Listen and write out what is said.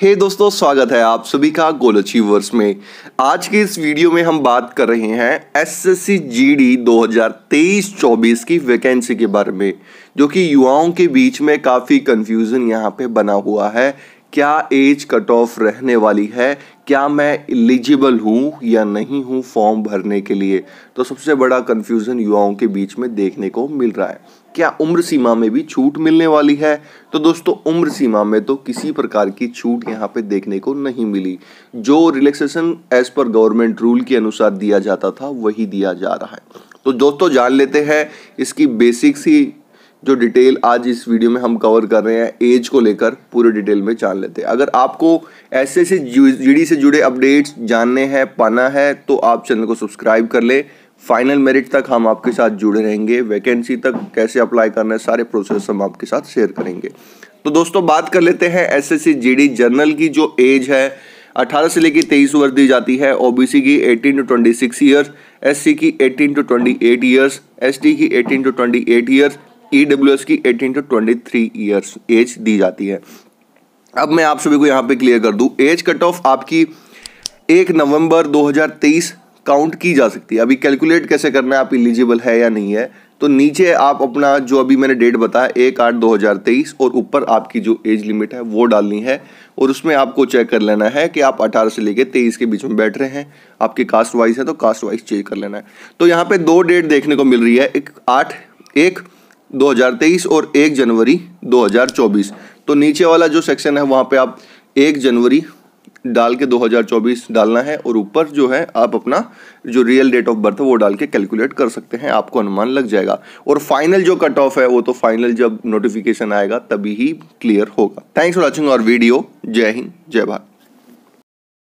हे hey दोस्तों स्वागत है आप सभी का गोल अचीवर्स में आज के इस वीडियो में हम बात कर रहे हैं एसएससी जीडी 2023-24 की वैकेंसी के बारे में जो कि युवाओं के बीच में काफ़ी कंफ्यूजन यहाँ पे बना हुआ है क्या एज कट ऑफ रहने वाली है क्या मैं एलिजिबल हूँ या नहीं हूँ फॉर्म भरने के लिए तो सबसे बड़ा कन्फ्यूज़न युवाओं के बीच में देखने को मिल रहा है क्या उम्र सीमा में भी छूट मिलने वाली है तो दोस्तों उम्र सीमा में तो किसी प्रकार की छूट यहाँ पे देखने को नहीं मिली जो रिलैक्सेशन एज पर गवर्नमेंट रूल के अनुसार दिया जाता था वही दिया जा रहा है तो दोस्तों जान लेते हैं इसकी बेसिक्स ही जो डिटेल आज इस वीडियो में हम कवर कर रहे हैं एज को लेकर पूरे डिटेल में जान लेते हैं अगर आपको ऐसे ऐसे जीडी से जुड़े अपडेट्स जानने हैं पाना है तो आप चैनल को सब्सक्राइब कर ले फाइनल मेरिट तक हम आपके साथ जुड़े रहेंगे वैकेंसी तक कैसे अप्लाई करना है सारे प्रोसेस हम आपके साथ शेयर करेंगे तो दोस्तों बात कर लेते हैं एस एस जनरल की जो एज है 18 से लेकर 23 वर्ष दी जाती है ओबीसी की 18 टू 26 ईयर्स एससी की 18 टू 28 ईयर्स एसटी की 18 टू 28 ईयर्स ई e की eighteen to twenty three years age दी जाती है अब मैं आप सभी को यहाँ पे क्लियर कर दूँ एज कट ऑफ आपकी एक नवंबर 2023 काउंट की जा सकती है अभी कैलकुलेट कैसे करना है आप इलिजिबल है या नहीं है तो नीचे आप अपना जो अभी मैंने डेट बताया एक आठ दो हज़ार तेईस और ऊपर आपकी जो एज लिमिट है वो डालनी है और उसमें आपको चेक कर लेना है कि आप अठारह से लेके तेईस के बीच में बैठ रहे हैं आपके कास्ट वाइज है तो कास्ट वाइज चेक कर लेना है तो यहाँ पे दो डेट देखने को मिल रही है एक आठ एक 2023 और 1 जनवरी 2024 तो नीचे वाला जो सेक्शन है वहाँ पे आप 1 जनवरी डाल के 2024 डालना है और ऊपर जो है आप अपना जो रियल डेट ऑफ बर्थ है वो डाल के कैलकुलेट कर सकते हैं आपको अनुमान लग जाएगा और फाइनल जो कट ऑफ है वो तो फाइनल जब नोटिफिकेशन आएगा तभी ही क्लियर होगा थैंक्स फॉर वॉचिंग और वीडियो जय हिंद जय भारत